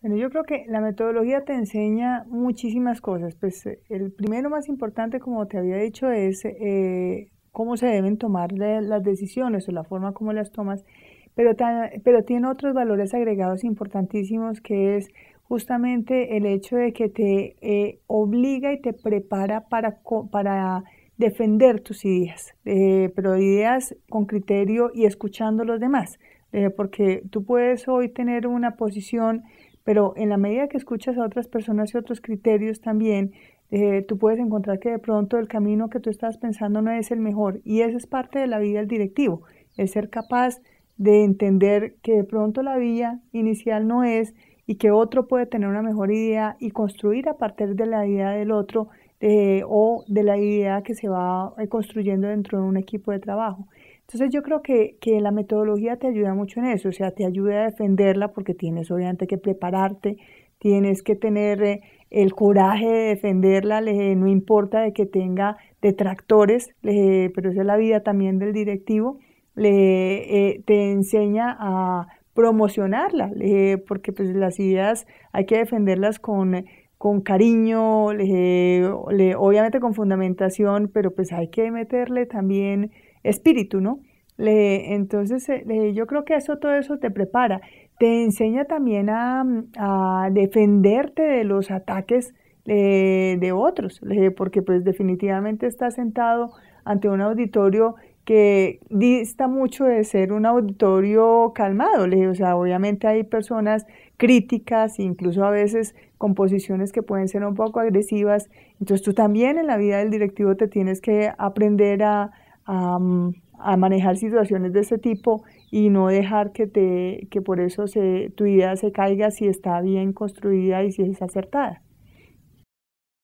Bueno, yo creo que la metodología te enseña muchísimas cosas. Pues eh, el primero más importante, como te había dicho, es eh, cómo se deben tomar las decisiones o la forma como las tomas, pero, pero tiene otros valores agregados importantísimos que es justamente el hecho de que te eh, obliga y te prepara para, para defender tus ideas, pero ideas con criterio y escuchando a los demás, porque tú puedes hoy tener una posición pero en la medida que escuchas a otras personas y otros criterios también, eh, tú puedes encontrar que de pronto el camino que tú estás pensando no es el mejor. Y esa es parte de la vida del directivo, es ser capaz de entender que de pronto la vía inicial no es y que otro puede tener una mejor idea y construir a partir de la idea del otro eh, o de la idea que se va eh, construyendo dentro de un equipo de trabajo. Entonces yo creo que, la metodología te ayuda mucho en eso, o sea, te ayuda a defenderla porque tienes obviamente que prepararte, tienes que tener eh, el coraje de defenderla, no importa de que tenga detractores, pero esa es la vida también del directivo, le, eh, te enseña a promocionarla, porque pues las ideas hay que defenderlas con con cariño, obviamente con fundamentación, pero pues hay que meterle también espíritu, ¿no? Le, entonces, eh, yo creo que eso, todo eso te prepara. Te enseña también a, defenderte de los ataques eh, de otros, porque pues definitivamente estás sentado ante un auditorio que dista mucho de ser un auditorio calmado. O sea, obviamente hay personas críticas, incluso a veces con posiciones que pueden ser un poco agresivas. Entonces tú también en la vida del directivo te tienes que aprender a, a, manejar situaciones de ese tipo y no dejar que, te, que por eso se, tu idea se caiga si está bien construida y si es acertada.